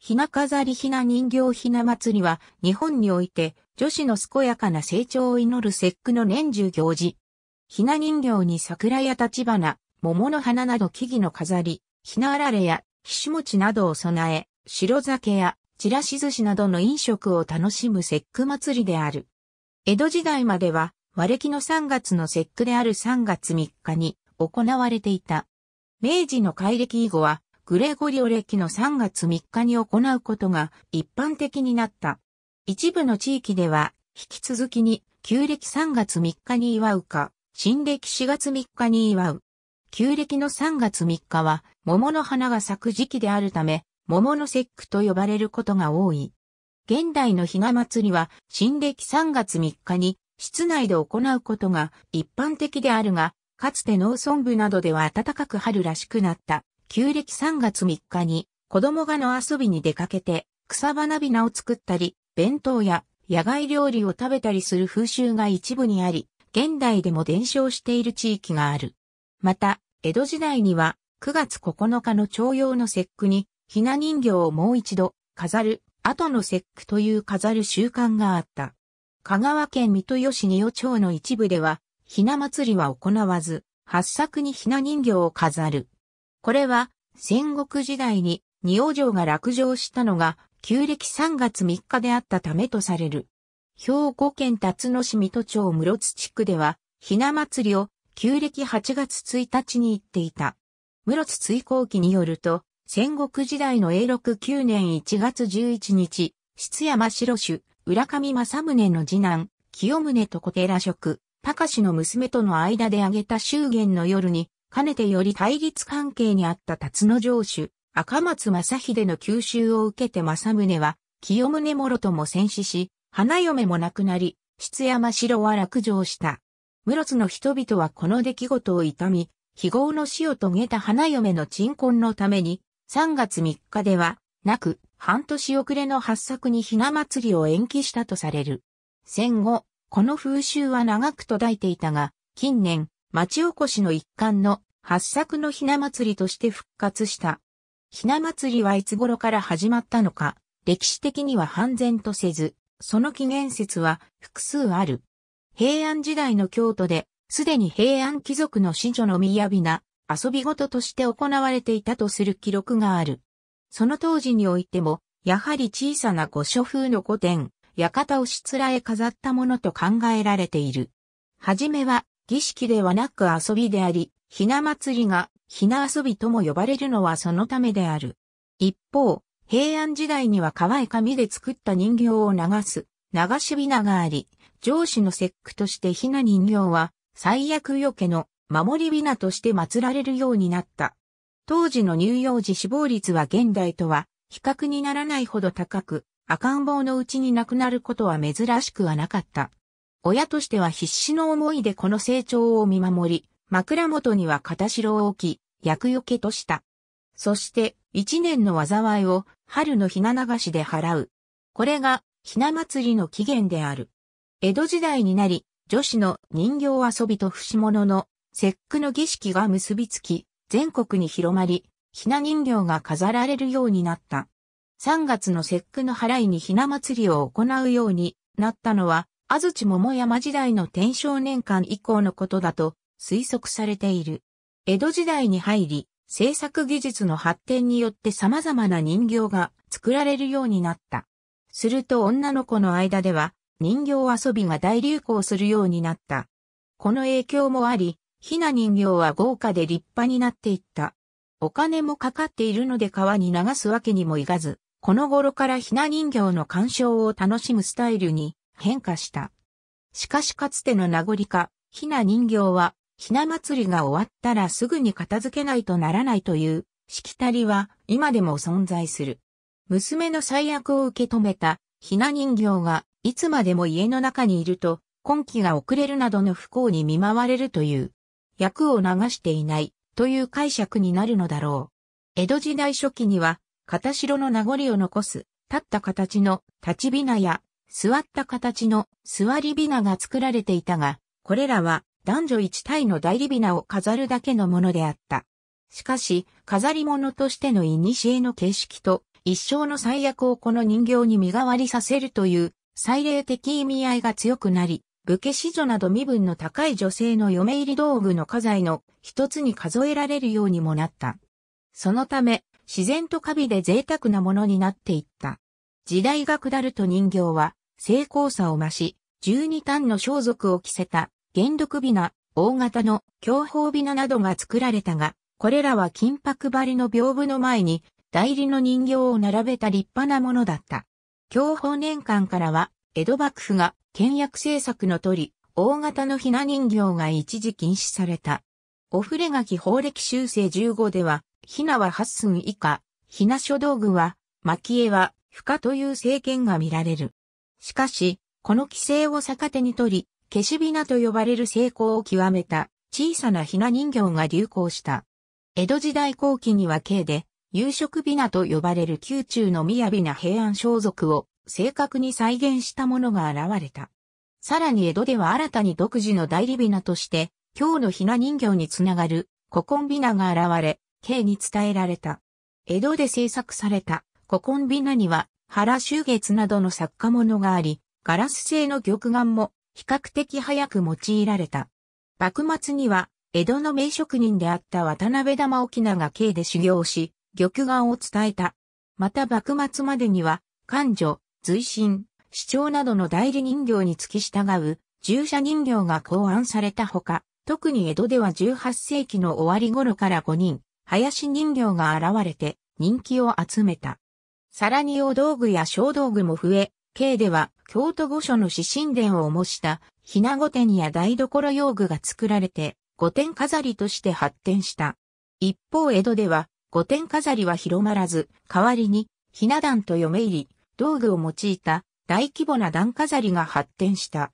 ひな飾りひな人形ひな祭りは、日本において、女子の健やかな成長を祈る節句の年中行事。ひな人形に桜や立花、桃の花など木々の飾り、ひなあられや、ひしもちなどを備え、白酒や、ちらし寿司などの飲食を楽しむ節句祭りである。江戸時代までは、和暦の3月の節句である3月3日に行われていた。明治の改暦以後は、グレゴリオ歴の3月3日に行うことが一般的になった。一部の地域では、引き続きに、旧暦3月3日に祝うか、新暦4月3日に祝う。旧暦の3月3日は、桃の花が咲く時期であるため、桃の節句と呼ばれることが多い。現代の日が祭りは、新暦3月3日に、室内で行うことが一般的であるが、かつて農村部などでは暖かく春らしくなった旧暦3月3日に子供がの遊びに出かけて草花びなを作ったり、弁当や野外料理を食べたりする風習が一部にあり、現代でも伝承している地域がある。また、江戸時代には9月9日の朝陽の節句にひな人形をもう一度飾る後の節句という飾る習慣があった。香川県水戸吉仁代町の一部では、ひな祭りは行わず、八作にひな人形を飾る。これは戦国時代に仁王城が落城したのが旧暦3月3日であったためとされる。兵庫県辰野市水戸町室津地区では、ひな祭りを旧暦8月1日に行っていた。室津追行記によると、戦国時代の永禄9年1月11日、室山城主、浦上正宗の次男、清宗と小寺職、高氏の娘との間で挙げた祝言の夜に、かねてより対立関係にあった辰野城主、赤松正秀の吸収を受けて正宗は、清宗諸とも戦死し、花嫁も亡くなり、室山城は落城した。室津の人々はこの出来事を痛み、非業の死を遂げた花嫁の鎮魂のために、3月3日では、なく、半年遅れの発作にひな祭りを延期したとされる。戦後、この風習は長く途絶えていたが、近年、町おこしの一環の八作のひな祭りとして復活した。ひな祭りはいつ頃から始まったのか、歴史的には判然とせず、その起源説は複数ある。平安時代の京都で、すでに平安貴族の子女の雅な遊び事として行われていたとする記録がある。その当時においても、やはり小さな御所風の御殿、館をしつらえ飾ったものと考えられている。はじめは儀式ではなく遊びであり、ひな祭りがひな遊びとも呼ばれるのはそのためである。一方、平安時代には乾い紙で作った人形を流す、流しびながあり、上司の節句としてひな人形は、最悪よけの守りびなとして祀られるようになった。当時の乳幼児死亡率は現代とは比較にならないほど高く、赤ん坊のうちに亡くなることは珍しくはなかった。親としては必死の思いでこの成長を見守り、枕元には片白を置き、厄除けとした。そして、一年の災いを春のひな流しで払う。これが、ひな祭りの起源である。江戸時代になり、女子の人形遊びと節物の節句の儀式が結びつき、全国に広まり、ひな人形が飾られるようになった。3月の節句の払いにひな祭りを行うようになったのは、安土桃山時代の天正年間以降のことだと推測されている。江戸時代に入り、制作技術の発展によって様々な人形が作られるようになった。すると女の子の間では人形遊びが大流行するようになった。この影響もあり、ひな人形は豪華で立派になっていった。お金もかかっているので川に流すわけにもいかず、この頃からひな人形の鑑賞を楽しむスタイルに変化した。しかしかつての名残か、ひな人形は、ひな祭りが終わったらすぐに片付けないとならないという、しきたりは今でも存在する。娘の最悪を受け止めた、ひな人形が、いつまでも家の中にいると、今季が遅れるなどの不幸に見舞われるという、役を流していない、という解釈になるのだろう。江戸時代初期には、片城の名残を残す、立った形の立ちびなや座った形の座りびなが作られていたが、これらは男女一体の代理びなを飾るだけのものであった。しかし、飾り物としての古の形式と一生の最悪をこの人形に身代わりさせるという祭礼的意味合いが強くなり、武家子女など身分の高い女性の嫁入り道具の家財の一つに数えられるようにもなった。そのため、自然と華美で贅沢なものになっていった。時代が下ると人形は精巧さを増し、12単の装束を着せた、原毒美ナ、大型の強砲美ナなどが作られたが、これらは金箔張りの屏風の前に、代理の人形を並べた立派なものだった。享保年間からは、江戸幕府が倹約政策のとり、大型のひな人形が一時禁止された。お触れ書き法歴修正15では、ひなは8寸以下、ひな書道具は、蒔絵は、不可という政権が見られる。しかし、この規制を逆手に取り、消しびなと呼ばれる成功を極めた小さなひな人形が流行した。江戸時代後期には慶で、夕食びなと呼ばれる宮中の雅な平安装束を正確に再現したものが現れた。さらに江戸では新たに独自の代理びなとして、今日のひな人形につながる古今びなが現れ、慶に伝えられた。江戸で制作された古今びなには原修月などの作家物があり、ガラス製の玉眼も比較的早く用いられた。幕末には、江戸の名職人であった渡辺玉沖が京で修行し、玉眼を伝えた。また幕末までには、官女、随身、市長などの代理人形に付き従う、従者人形が考案されたほか、特に江戸では18世紀の終わり頃から5人、林人形が現れて人気を集めた。さらに大道具や小道具も増え、京では京都御所の四神殿を模したひな御殿や台所用具が作られて、御殿飾りとして発展した。一方江戸では御殿飾りは広まらず、代わりにひな壇と嫁入り、道具を用いた大規模な段飾りが発展した。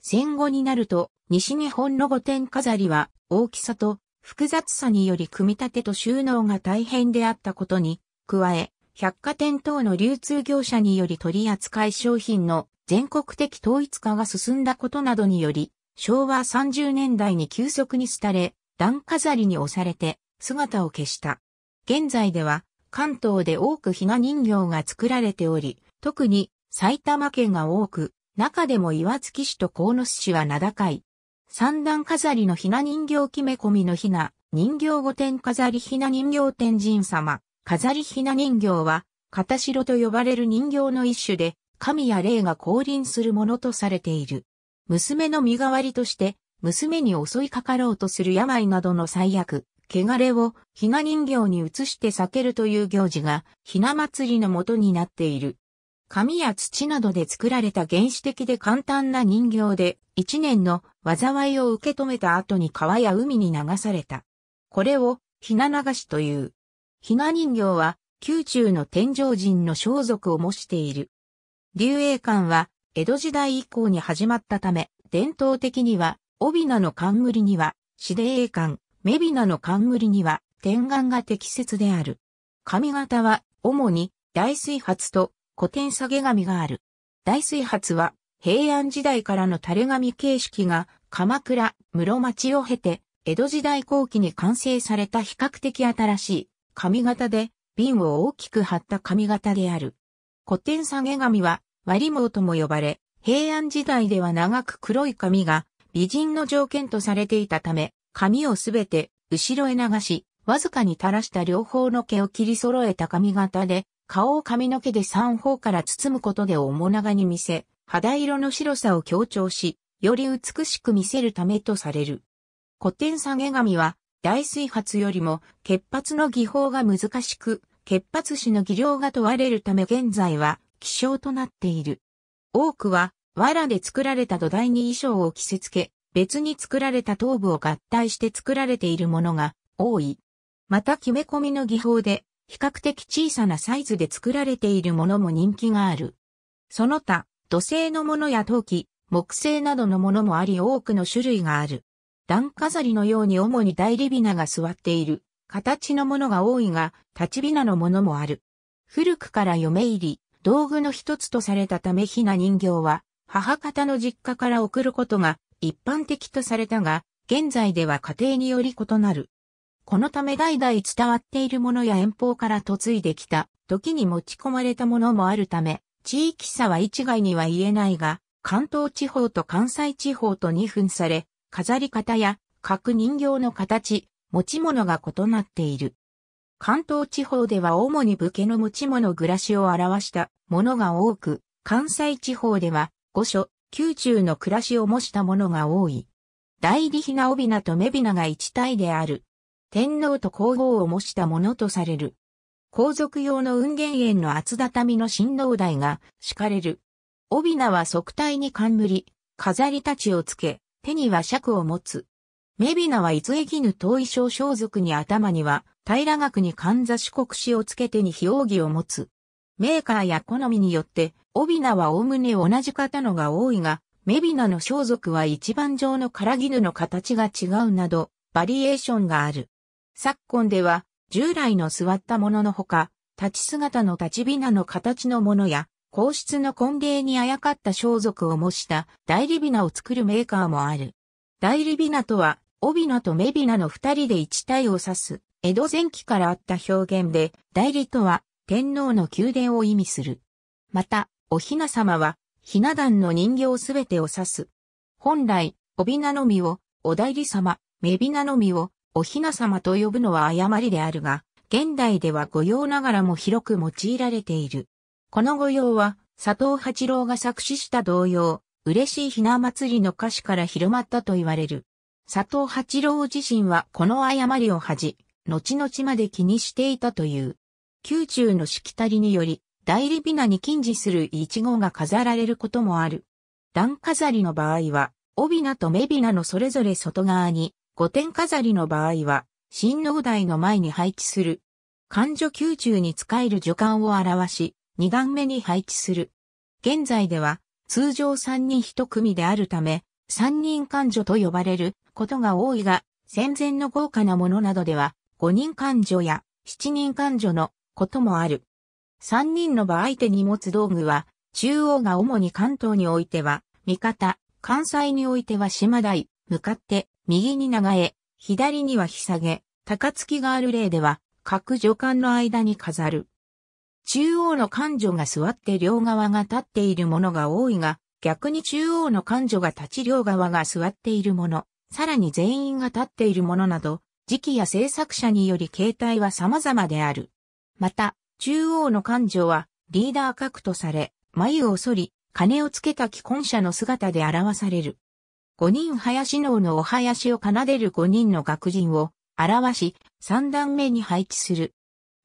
戦後になると、西日本の御殿飾りは大きさと複雑さにより組み立てと収納が大変であったことに、加え、百貨店等の流通業者により取り扱い商品の全国的統一化が進んだことなどにより、昭和30年代に急速に廃れ、段飾りに押されて姿を消した。現在では関東で多くひな人形が作られており、特に埼玉県が多く、中でも岩槻市と鴻巣市は名高い。三段飾りのひな人形決め込みのひな、人形御殿飾りひな人形天神様。飾りひな人形は、片白と呼ばれる人形の一種で、神や霊が降臨するものとされている。娘の身代わりとして、娘に襲いかかろうとする病などの最悪、汚れをひな人形に移して避けるという行事が、ひな祭りの元になっている。紙や土などで作られた原始的で簡単な人形で、一年の災いを受け止めた後に川や海に流された。これを、ひな流しという。ひな人形は、宮中の天井人の装束を模している。竜栄館は、江戸時代以降に始まったため、伝統的には、帯名の冠には、指令英館、目びなの冠には、天眼が適切である。髪型は、主に、大水発と古典下げ髪がある。大水発は、平安時代からの垂れ髪形式が、鎌倉、室町を経て、江戸時代後期に完成された比較的新しい髪型で、瓶を大きく張った髪型である。古典下げ髪は、割毛とも呼ばれ、平安時代では長く黒い髪が美人の条件とされていたため、髪をすべて後ろへ流し、わずかに垂らした両方の毛を切り揃えた髪型で、顔を髪の毛で三方から包むことで面長に見せ、肌色の白さを強調し、より美しく見せるためとされる。古典下げ髪は大水発よりも、欠発の技法が難しく、欠発師の技量が問われるため現在は、希少となっている。多くは、藁で作られた土台に衣装を着せつけ、別に作られた頭部を合体して作られているものが多い。また決め込みの技法で、比較的小さなサイズで作られているものも人気がある。その他、土製のものや陶器、木製などのものもあり多くの種類がある。段飾りのように主に大理ビナが座っている、形のものが多いが、立ちびなのものもある。古くから嫁入り、道具の一つとされたためひな人形は、母方の実家から送ることが一般的とされたが、現在では家庭により異なる。このため代々伝わっているものや遠方から嫁いできた、時に持ち込まれたものもあるため、地域差は一概には言えないが、関東地方と関西地方と二分され、飾り方や各人形の形、持ち物が異なっている。関東地方では主に武家の持ち物暮らしを表したものが多く、関西地方では御所、宮中の暮らしを模したものが多い。代理ひな帯名と目びなが一体である。天皇と皇后を模したものとされる。皇族用の雲源園の厚畳の新道台が敷かれる。帯名は側体に冠、飾りたちをつけ、手には尺を持つ。メビナは伊豆へぎぬ遠い小装束に頭には、平額にかんざし国紙をつけてに非奥義を持つ。メーカーや好みによって、オビナはおおむね同じ方のが多いが、メビナの装束は一番上のカ絹の形が違うなど、バリエーションがある。昨今では、従来の座ったもののほか、立ち姿の立ちビナの形のものや、皇室の婚礼にあやかった装束を模した代理ビナを作るメーカーもある。代理ビナとは、オビナとメビナの二人で一体を指す、江戸前期からあった表現で、代理とは、天皇の宮殿を意味する。また、お雛様は、ひな壇の人形すべてを指す。本来、おびなのみを、お代理様、めびなのみを、おひな様と呼ぶのは誤りであるが、現代では御用ながらも広く用いられている。この御用は、佐藤八郎が作詞した同様、嬉しいひな祭りの歌詞から広まったと言われる。佐藤八郎自身はこの誤りを恥じ、後々まで気にしていたという。宮中のしきたりにより、代理ビナに禁止するイチゴが飾られることもある。段飾りの場合は、尾びなと目びなのそれぞれ外側に、五点飾りの場合は、新の台の前に配置する。勘女宮中に使える助官を表し、2段目に配置する。現在では通常3人1組であるため、3人勘定と呼ばれることが多いが、戦前の豪華なものなどでは、5人勘定や7人勘定のこともある。3人の場合手に持つ道具は、中央が主に関東においては、味方、関西においては島台、向かって、右に長江、左には日下げ、高槻がある例では、各助官の間に飾る。中央の官女が座って両側が立っているものが多いが、逆に中央の官女が立ち両側が座っているもの、さらに全員が立っているものなど、時期や制作者により形態は様々である。また、中央の官女はリーダー格とされ、眉を剃り、金をつけた既婚者の姿で表される。五人林能のお囃子を奏でる五人の楽人を表し、三段目に配置する。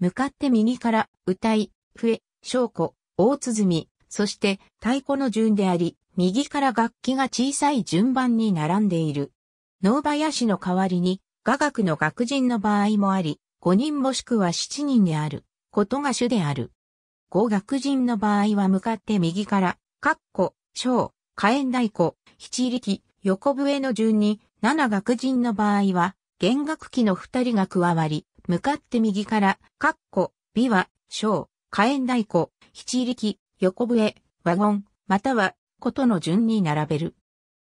向かって右から、歌い、笛、小鼓、大鼓、そして太鼓の順であり、右から楽器が小さい順番に並んでいる。脳林の代わりに、雅楽の楽人の場合もあり、5人もしくは7人である、ことが主である。五楽人の場合は向かって右から、かっこ、小、火炎太鼓、七力、横笛の順に、七楽人の場合は、弦楽器の二人が加わり、向かって右から、かっこ、美和、小、火炎太鼓、七力、横笛、ワゴン、または、ことの順に並べる。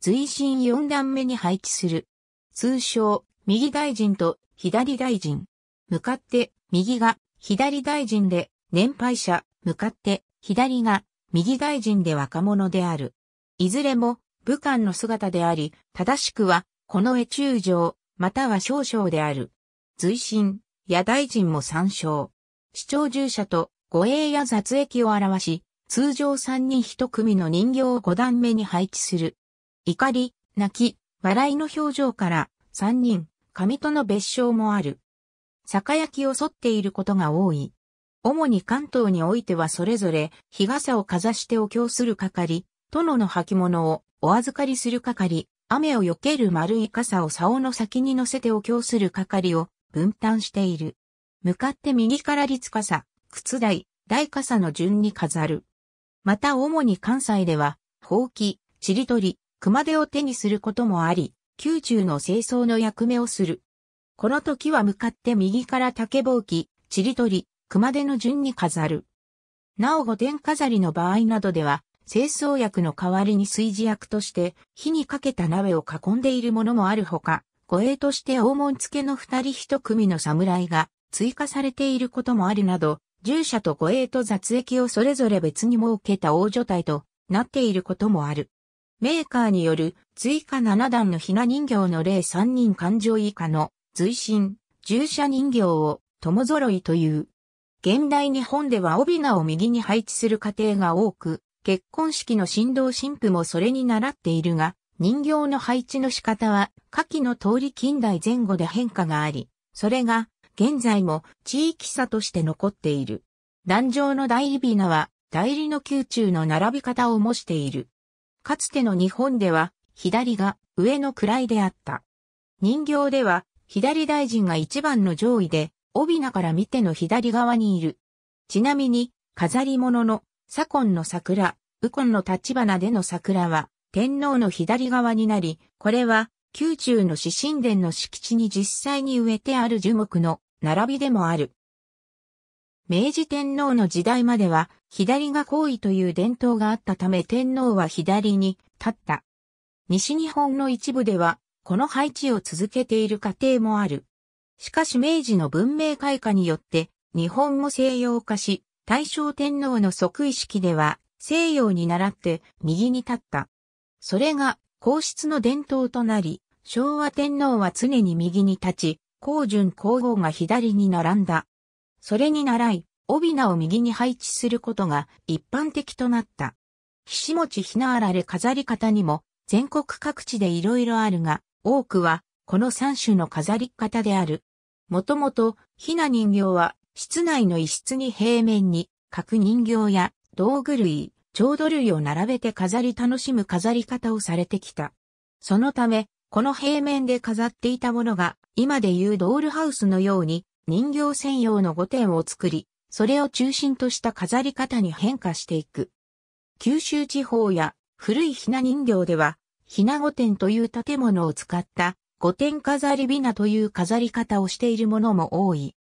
随身四段目に配置する。通称、右大臣と左大臣。向かって、右が左大臣で、年配者、向かって、左が右大臣で若者である。いずれも、武漢の姿であり、正しくは、この絵中将、または少将である。随身、野大臣も参照。市長従者と護衛や雑役を表し、通常三人一組の人形を五段目に配置する。怒り、泣き、笑いの表情から三人、神との別称もある。酒焼きを沿っていることが多い。主に関東においてはそれぞれ日傘をかざしてお経する係、殿の履物をお預かりする係、雨を避ける丸い傘を竿の先に乗せてお経する係を分担している。向かって右から立傘、靴台、大傘の順に飾る。また主に関西では、ほうき、ちりとり、熊手を手にすることもあり、宮中の清掃の役目をする。この時は向かって右から竹ぼうき、ちりとり、熊手の順に飾る。なお御殿飾りの場合などでは、清掃薬の代わりに炊事薬として、火にかけた鍋を囲んでいるものもあるほか、護衛として大門付けの二人一組の侍が追加されていることもあるなど、従者と護衛と雑役をそれぞれ別に設けた大女隊となっていることもある。メーカーによる追加七段のひな人形の例三人勘定以下の随身、従者人形を友揃いという。現代日本では帯名を右に配置する家庭が多く、結婚式の新郎新婦もそれに習っているが、人形の配置の仕方は、下記の通り近代前後で変化があり、それが、現在も地域差として残っている。壇上の代理ビナは、代理の宮中の並び方を模している。かつての日本では、左が上の位であった。人形では、左大臣が一番の上位で、帯名から見ての左側にいる。ちなみに、飾り物の左近の桜、右近の立花での桜は、天皇の左側になり、これは、宮中の四神殿の敷地に実際に植えてある樹木の並びでもある。明治天皇の時代までは、左が皇位という伝統があったため天皇は左に立った。西日本の一部では、この配置を続けている過程もある。しかし明治の文明開化によって、日本も西洋化し、大正天皇の即位式では、西洋に倣って右に立った。それが皇室の伝統となり、昭和天皇は常に右に立ち、皇順皇后が左に並んだ。それに習い、帯名を右に配置することが一般的となった。菱持ひなあられ飾り方にも全国各地で色々あるが、多くはこの三種の飾り方である。もともと、ひな人形は室内の一室に平面に、角人形や道具類、調土類を並べて飾り楽しむ飾り方をされてきた。そのため、この平面で飾っていたものが、今でいうドールハウスのように、人形専用の御点を作り、それを中心とした飾り方に変化していく。九州地方や古いひな人形では、ひな御殿という建物を使った御殿飾りびなという飾り方をしているものも多い。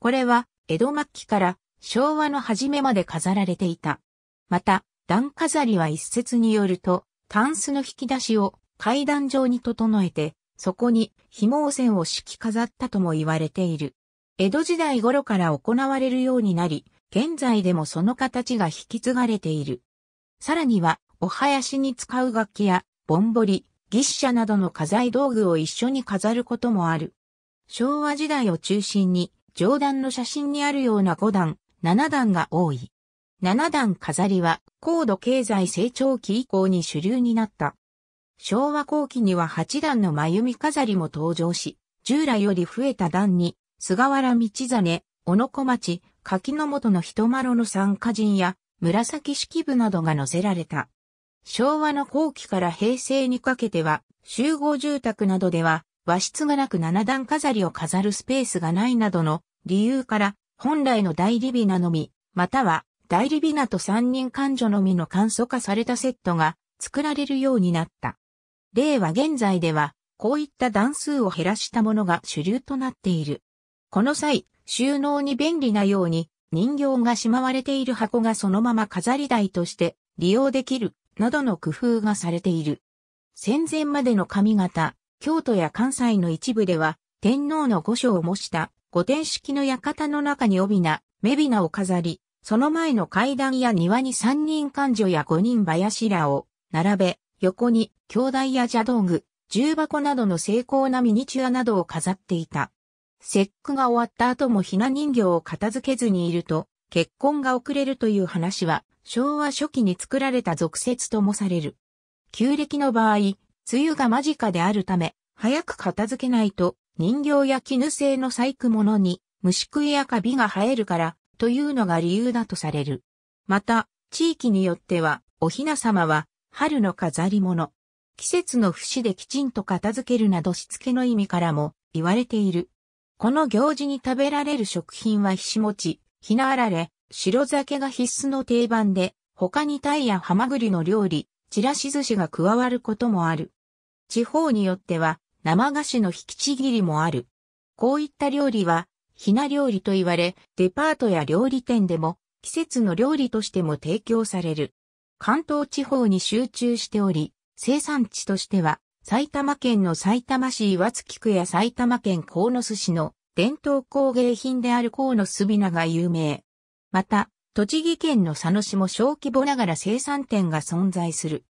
これは江戸末期から昭和の初めまで飾られていた。また、段飾りは一説によると、タンスの引き出しを階段状に整えて、そこに紐汚線を敷き飾ったとも言われている。江戸時代頃から行われるようになり、現在でもその形が引き継がれている。さらには、お囃子に使う楽器や、ぼんぼり、牛車などの家財道具を一緒に飾ることもある。昭和時代を中心に、上段の写真にあるような5段、7段が多い。七段飾りは高度経済成長期以降に主流になった。昭和後期には八段の真弓飾りも登場し、従来より増えた段に、菅原道真、小野小町、柿の本の人丸の参加人や、紫式部などが載せられた。昭和の後期から平成にかけては、集合住宅などでは、和室がなく七段飾りを飾るスペースがないなどの理由から、本来の代理日なのみ、または代理ビナと三人官女のみの簡素化されたセットが作られるようになった。例は現在では、こういった段数を減らしたものが主流となっている。この際、収納に便利なように、人形がしまわれている箱がそのまま飾り台として利用できる、などの工夫がされている。戦前までの髪型、京都や関西の一部では、天皇の御所を模した、御殿式の館の中に帯な、メビナを飾り、その前の階段や庭に3人勘女や5人林らを並べ、横に兄弟や邪道具、重箱などの精巧なミニチュアなどを飾っていた。節句が終わった後もひな人形を片付けずにいると、結婚が遅れるという話は、昭和初期に作られた俗説ともされる。旧暦の場合、梅雨が間近であるため、早く片付けないと、人形や絹製の細工物に虫食いやカビが生えるから、というのが理由だとされる。また、地域によっては、お雛様は、春の飾り物。季節の節できちんと片付けるなどしつけの意味からも言われている。この行事に食べられる食品はひしもち、ひなあられ、白酒が必須の定番で、他にタイやハマグリの料理、ちらし寿司が加わることもある。地方によっては、生菓子の引きちぎりもある。こういった料理は、ひな料理と言われ、デパートや料理店でも、季節の料理としても提供される。関東地方に集中しており、生産地としては、埼玉県の埼玉市岩槻区や埼玉県鴻巣市の伝統工芸品である鴻巣びなが有名。また、栃木県の佐野市も小規模ながら生産店が存在する。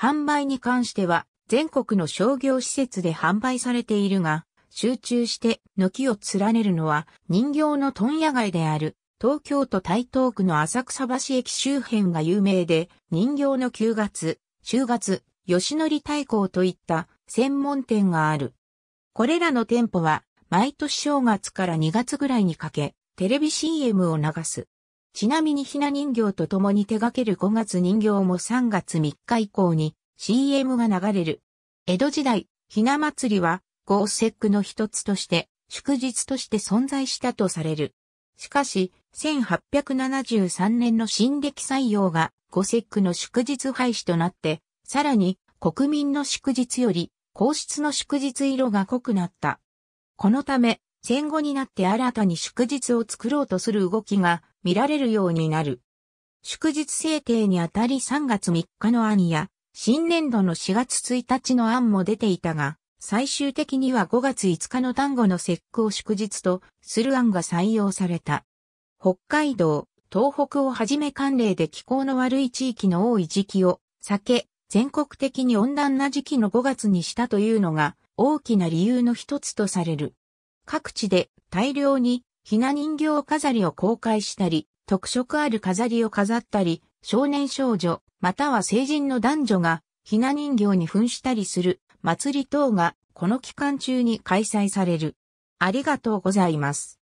販売に関しては、全国の商業施設で販売されているが、集中して軒を連ねるのは人形の問屋街である東京都台東区の浅草橋駅周辺が有名で人形の旧月、週月、吉典太公といった専門店がある。これらの店舗は毎年正月から2月ぐらいにかけテレビ CM を流す。ちなみにひな人形と共に手掛ける5月人形も3月3日以降に CM が流れる。江戸時代、ひな祭りは豪節の一つとして、祝日として存在したとされる。しかし、1873年の新暦採用が五節の祝日廃止となって、さらに国民の祝日より皇室の祝日色が濃くなった。このため、戦後になって新たに祝日を作ろうとする動きが見られるようになる。祝日制定にあたり3月3日の案や、新年度の4月1日の案も出ていたが、最終的には5月5日の単語の節句を祝日とする案が採用された。北海道、東北をはじめ寒冷で気候の悪い地域の多い時期を避け、全国的に温暖な時期の5月にしたというのが大きな理由の一つとされる。各地で大量にひな人形飾りを公開したり、特色ある飾りを飾ったり、少年少女、または成人の男女がひな人形に噴したりする祭り等がこの期間中に開催される。ありがとうございます。